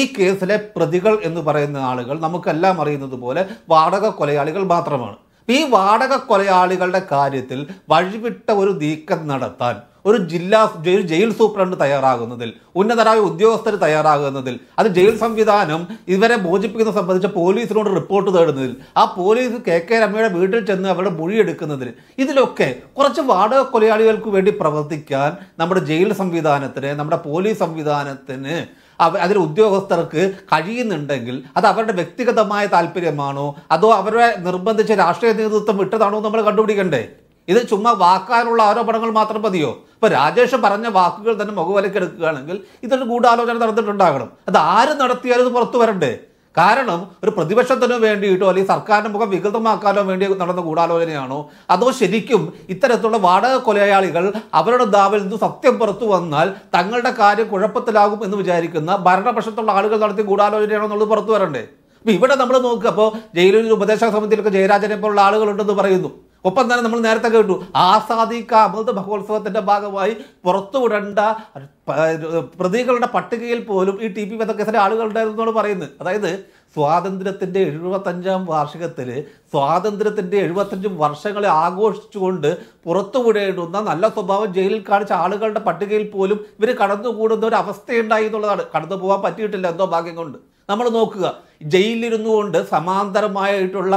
ഈ കേസിലെ പ്രതികൾ എന്ന് പറയുന്ന ആളുകൾ നമുക്കെല്ലാം അറിയുന്നത് പോലെ വാടക കൊലയാളികൾ മാത്രമാണ് ഈ വാടക കൊലയാളികളുടെ കാര്യത്തിൽ വഴിവിട്ട ഒരു നീക്കം നടത്താൻ ഒരു ജില്ലാ ജയിൽ സൂപ്രണ്ട് തയ്യാറാകുന്നതിൽ ഉന്നതരായ ഉദ്യോഗസ്ഥർ തയ്യാറാകുന്നതിൽ അത് ജയിൽ സംവിധാനം ഇവരെ മോചിപ്പിക്കുന്നത് സംബന്ധിച്ച് പോലീസിനോട് റിപ്പോർട്ട് തേടുന്നതിൽ ആ പോലീസ് കെ കെ രമയുടെ വീട്ടിൽ ചെന്ന് അവരുടെ മൊഴിയെടുക്കുന്നതിൽ ഇതിലൊക്കെ കുറച്ച് വാടക കൊലയാളികൾക്ക് വേണ്ടി പ്രവർത്തിക്കാൻ നമ്മുടെ ജയിൽ സംവിധാനത്തിന് നമ്മുടെ പോലീസ് സംവിധാനത്തിന് അതിൽ ഉദ്യോഗസ്ഥർക്ക് കഴിയുന്നുണ്ടെങ്കിൽ അത് അവരുടെ വ്യക്തിഗതമായ താല്പര്യമാണോ അതോ അവരെ നിർബന്ധിച്ച് രാഷ്ട്രീയ നേതൃത്വം വിട്ടതാണോ നമ്മൾ കണ്ടുപിടിക്കണ്ടേ ഇത് ചുമ്മാ വാക്കാനുള്ള ആരോപണങ്ങൾ മാത്രം മതിയോ ഇപ്പൊ രാജേഷ് പറഞ്ഞ വാക്കുകൾ തന്നെ എടുക്കുകയാണെങ്കിൽ ഇതൊരു ഗൂഢാലോചന നടന്നിട്ടുണ്ടാകണം അത് ആര് നടത്തിയാലും ഇത് പുറത്തു വരണ്ടേ കാരണം ഒരു പ്രതിപക്ഷത്തിന് വേണ്ടിയിട്ടോ അല്ലെങ്കിൽ സർക്കാരിന് മുഖം വികൃതമാക്കാനോ വേണ്ടി നടന്ന ഗൂഢാലോചനയാണോ അതോ ശരിക്കും ഇത്തരത്തിലുള്ള വാടക കൊലയാളികൾ അവരുടെ ദാവിൽ നിന്ന് സത്യം പുറത്തു വന്നാൽ തങ്ങളുടെ കാര്യം കുഴപ്പത്തിലാകും എന്ന് വിചാരിക്കുന്ന ഭരണപക്ഷത്തുള്ള ആളുകൾ നടത്തിയ ഗൂഢാലോചനയാണോ എന്നുള്ളത് പുറത്തു വരണ്ടേ അപ്പൊ ഇവിടെ നമ്മൾ നോക്കുക അപ്പോൾ ജയിലിൽ ഉപദേശക സമിതിയിലൊക്കെ ജയരാജനെ പോലുള്ള ആളുകളുണ്ടെന്ന് പറയുന്നു ഒപ്പം തന്നെ നമ്മൾ നേരത്തെ കേട്ടു ആസാദി ക അമൃത് മഹോത്സവത്തിൻ്റെ ഭാഗമായി പുറത്തുവിടേണ്ട പ്രതികളുടെ പട്ടികയിൽ പോലും ഈ ടി പി വധക്കേസിലെ ആളുകളുണ്ടായിരുന്നു പറയുന്നത് അതായത് സ്വാതന്ത്ര്യത്തിൻ്റെ എഴുപത്തഞ്ചാം വാർഷികത്തിൽ സ്വാതന്ത്ര്യത്തിൻ്റെ എഴുപത്തഞ്ചും വർഷങ്ങളെ ആഘോഷിച്ചുകൊണ്ട് പുറത്തുവിടേണ്ടുന്ന നല്ല സ്വഭാവം ജയിലിൽ കാണിച്ച ആളുകളുടെ പട്ടികയിൽ പോലും ഇവർ കടന്നുകൂടുന്ന ഒരു അവസ്ഥയുണ്ടായി എന്നുള്ളതാണ് കടന്നു പോകാൻ പറ്റിയിട്ടില്ല എന്തോ ഭാഗ്യം കൊണ്ട് നമ്മൾ നോക്കുക ജയിലിലിരുന്നു കൊണ്ട് സമാന്തരമായിട്ടുള്ള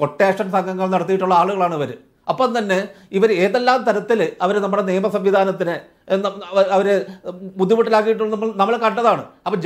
കൊട്ടേഷൻ സംഘങ്ങൾ നടത്തിയിട്ടുള്ള ആളുകളാണ് ഇവർ അപ്പം തന്നെ ഇവർ ഏതെല്ലാം തരത്തിൽ അവർ നമ്മുടെ നിയമ സംവിധാനത്തിന് അവർ ബുദ്ധിമുട്ടിലാക്കിയിട്ട് നമ്മൾ നമ്മൾ കണ്ടതാണ് അപ്പോൾ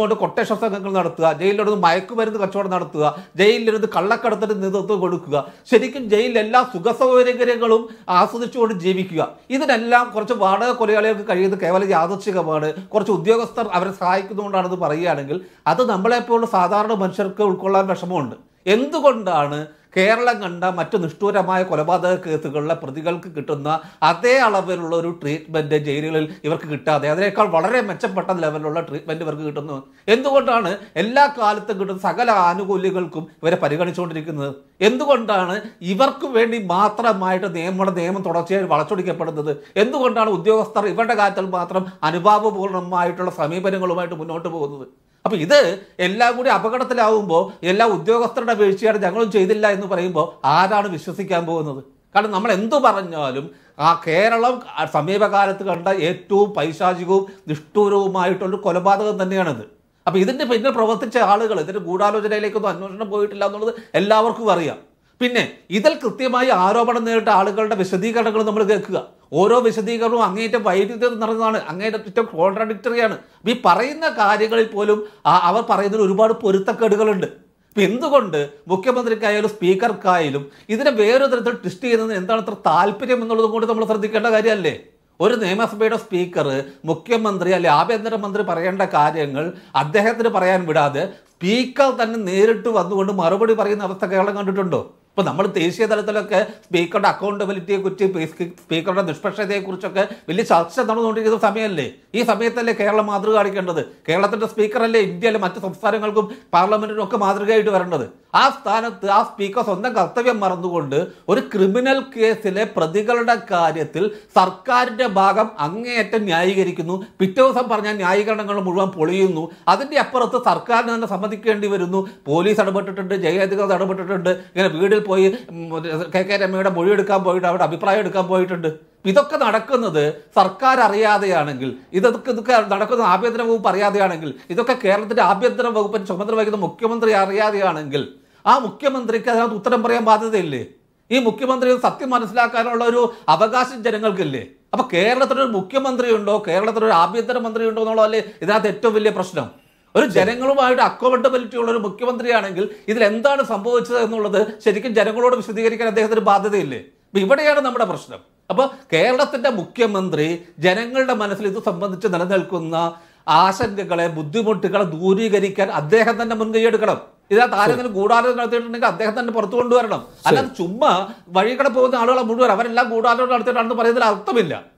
കൊണ്ട് കൊട്ടേഷൻ സംഘങ്ങൾ നടത്തുക ജയിലിലിരുന്ന് മയക്കുമരുന്ന് കച്ചവടം നടത്തുക ജയിലിലിരുന്ന് കള്ളക്കടത്തിന് നേതൃത്വം കൊടുക്കുക ശരിക്കും ജയിലിൽ എല്ലാ സുഖ സൗകര്യങ്ങളും ആസ്വദിച്ചുകൊണ്ട് ജീവിക്കുക ഇതിനെല്ലാം കുറച്ച് വാടക കൊലയാളികൾക്ക് കഴിയുന്നത് കേവലം യാദർശികമാണ് കുറച്ച് ഉദ്യോഗസ്ഥർ അവരെ സഹായിക്കുന്നതുകൊണ്ടാണെന്ന് പറയുകയാണെങ്കിൽ അത് നമ്മളെപ്പോലുള്ള സാധാരണ മനുഷ്യർക്ക് ഉൾക്കൊള്ളാൻ വിഷമമുണ്ട് എന്തുകൊണ്ടാണ് കേരളം കണ്ട മറ്റ് നിഷ്ഠൂരമായ കൊലപാതക കേസുകളിലെ പ്രതികൾക്ക് കിട്ടുന്ന അതേ അളവിലുള്ള ഒരു ട്രീറ്റ്മെൻറ്റ് ജയിലുകളിൽ ഇവർക്ക് കിട്ടാതെ അതിനേക്കാൾ വളരെ മെച്ചപ്പെട്ട ലെവലിലുള്ള ട്രീറ്റ്മെൻറ്റ് ഇവർക്ക് കിട്ടുന്നു എന്തുകൊണ്ടാണ് എല്ലാ കാലത്തും കിട്ടുന്ന സകല ആനുകൂല്യങ്ങൾക്കും ഇവരെ പരിഗണിച്ചുകൊണ്ടിരിക്കുന്നത് എന്തുകൊണ്ടാണ് ഇവർക്ക് വേണ്ടി മാത്രമായിട്ട് നിയമങ്ങളുടെ നിയമം തുടർച്ചയായി വളച്ചൊടിക്കപ്പെടുന്നത് എന്തുകൊണ്ടാണ് ഉദ്യോഗസ്ഥർ ഇവരുടെ കാര്യത്തിൽ മാത്രം അനുഭാവപൂർണമായിട്ടുള്ള സമീപനങ്ങളുമായിട്ട് മുന്നോട്ട് പോകുന്നത് അപ്പോൾ ഇത് എല്ലാം കൂടി അപകടത്തിലാവുമ്പോൾ എല്ലാ ഉദ്യോഗസ്ഥരുടെ വീഴ്ചയാണ് ഞങ്ങളും ചെയ്തില്ല എന്ന് പറയുമ്പോൾ ആരാണ് വിശ്വസിക്കാൻ പോകുന്നത് കാരണം നമ്മൾ എന്തു പറഞ്ഞാലും ആ കേരളം സമീപകാലത്ത് കണ്ട ഏറ്റവും പൈശാചികവും നിഷ്ഠൂരവുമായിട്ടുള്ള കൊലപാതകം തന്നെയാണിത് അപ്പോൾ ഇതിന്റെ പിന്നെ പ്രവർത്തിച്ച ആളുകൾ ഇതിന്റെ ഗൂഢാലോചനയിലേക്കൊന്നും അന്വേഷണം പോയിട്ടില്ല എന്നുള്ളത് എല്ലാവർക്കും അറിയാം പിന്നെ ഇതിൽ കൃത്യമായി ആരോപണം നേരിട്ട ആളുകളുടെ വിശദീകരണങ്ങൾ നമ്മൾ കേൾക്കുക ഓരോ വിശദീകരണവും അങ്ങേറ്റം വൈരുദ്ധ്യം നിറഞ്ഞതാണ് അങ്ങേറ്റം കോൺട്രഡിക്ടറിയാണ് ഈ പറയുന്ന കാര്യങ്ങളിൽ പോലും അവർ പറയുന്നതിൽ ഒരുപാട് പൊരുത്തക്കേടുകളുണ്ട് ഇപ്പം എന്തുകൊണ്ട് മുഖ്യമന്ത്രിക്കായാലും സ്പീക്കർക്കായാലും ഇതിനെ വേറൊരു തരത്തിൽ ട്വിസ്റ്റ് ചെയ്യുന്നതിന് എന്താണ് അത്ര താല്പര്യം എന്നുള്ളത് കൊണ്ട് നമ്മൾ ശ്രദ്ധിക്കേണ്ട കാര്യമല്ലേ ഒരു നിയമസഭയുടെ സ്പീക്കർ മുഖ്യമന്ത്രി അല്ലെ ആഭ്യന്തരമന്ത്രി പറയേണ്ട കാര്യങ്ങൾ അദ്ദേഹത്തിന് പറയാൻ വിടാതെ സ്പീക്കർ തന്നെ നേരിട്ട് വന്നുകൊണ്ട് മറുപടി പറയുന്ന അവസ്ഥ കേരളം കണ്ടിട്ടുണ്ടോ ഇപ്പോൾ നമ്മൾ ദേശീയ തലത്തിലൊക്കെ സ്പീക്കറുടെ അക്കൗണ്ടബിലിറ്റിയെ കുറിച്ച് സ്പീക്കറുടെ നിഷ്പക്ഷതയെക്കുറിച്ചൊക്കെ വലിയ ചർച്ച നടന്നുകൊണ്ടിരിക്കുന്ന സമയമല്ലേ ഈ സമയത്തല്ലേ കേരളം മാതൃക കാണിക്കേണ്ടത് കേരളത്തിൻ്റെ സ്പീക്കറല്ലേ ഇന്ത്യയിലെ മറ്റ് സംസ്ഥാനങ്ങൾക്കും പാർലമെൻറ്റിനും ഒക്കെ മാതൃകയായിട്ട് വരേണ്ടത് ആ സ്ഥാനത്ത് ആ സ്പീക്കർ സ്വന്തം കർത്തവ്യം മറന്നുകൊണ്ട് ഒരു ക്രിമിനൽ കേസിലെ പ്രതികളുടെ കാര്യത്തിൽ സർക്കാരിൻ്റെ ഭാഗം അങ്ങേയറ്റം ന്യായീകരിക്കുന്നു പിറ്റേ ദിവസം പറഞ്ഞ ന്യായീകരണങ്ങൾ മുഴുവൻ പൊളിയുന്നു അതിൻ്റെ അപ്പുറത്ത് സർക്കാരിന് തന്നെ സമ്മതിക്കേണ്ടി വരുന്നു പോലീസ് ഇടപെട്ടിട്ടുണ്ട് ജയ ഇടപെട്ടിട്ടുണ്ട് ഇങ്ങനെ വീടിൽ പോയി കെ കെ രമയുടെ മൊഴിയെടുക്കാൻ പോയിട്ട് അവിടെ അഭിപ്രായം എടുക്കാൻ പോയിട്ടുണ്ട് ഇതൊക്കെ നടക്കുന്നത് സർക്കാർ അറിയാതെയാണെങ്കിൽ ഇതൊക്കെ ഇതൊക്കെ നടക്കുന്ന ആഭ്യന്തര വകുപ്പ് അറിയാതെയാണെങ്കിൽ ഇതൊക്കെ കേരളത്തിൻ്റെ ആഭ്യന്തര വകുപ്പിന് ചുമതല വഹിക്കുന്ന മുഖ്യമന്ത്രി അറിയാതെയാണെങ്കിൽ ആ മുഖ്യമന്ത്രിക്ക് അതിനകത്ത് ഉത്തരം പറയാൻ ബാധ്യതയില്ലേ ഈ മുഖ്യമന്ത്രി സത്യം മനസ്സിലാക്കാനുള്ള ഒരു അവകാശം ജനങ്ങൾക്കില്ലേ അപ്പോൾ കേരളത്തിനൊരു മുഖ്യമന്ത്രിയുണ്ടോ കേരളത്തിനൊരു ഉണ്ടോ എന്നുള്ളതല്ലേ ഇതിനകത്ത് ഏറ്റവും വലിയ പ്രശ്നം ഒരു ജനങ്ങളുമായിട്ട് അക്കോമഡബിലിറ്റി ഉള്ള ഒരു മുഖ്യമന്ത്രിയാണെങ്കിൽ ഇതിൽ എന്താണ് സംഭവിച്ചത് എന്നുള്ളത് ശരിക്കും ജനങ്ങളോട് വിശദീകരിക്കാൻ അദ്ദേഹത്തിന് ബാധ്യതയില്ലേ അപ്പൊ ഇവിടെയാണ് നമ്മുടെ പ്രശ്നം അപ്പോൾ കേരളത്തിന്റെ മുഖ്യമന്ത്രി ജനങ്ങളുടെ മനസ്സിൽ ഇത് സംബന്ധിച്ച് നിലനിൽക്കുന്ന ആശങ്കകളെ ബുദ്ധിമുട്ടുകളെ ദൂരീകരിക്കാൻ അദ്ദേഹം തന്നെ മുൻകൈ എടുക്കണം ഇതിനകത്ത് താരങ്ങൾ ഗൂഢാലോചന നടത്തിയിട്ടുണ്ടെങ്കിൽ അദ്ദേഹം തന്നെ പുറത്തു കൊണ്ടുവരണം അല്ലാതെ ചുമ്മാ വഴി കൂടെ പോകുന്ന ആളുകളെ മുഴുവൻ അവരെല്ലാം ഗൂഢാലോചന നടത്തിയിട്ടാണെന്ന് പറയുന്നതിൽ അർത്ഥമില്ല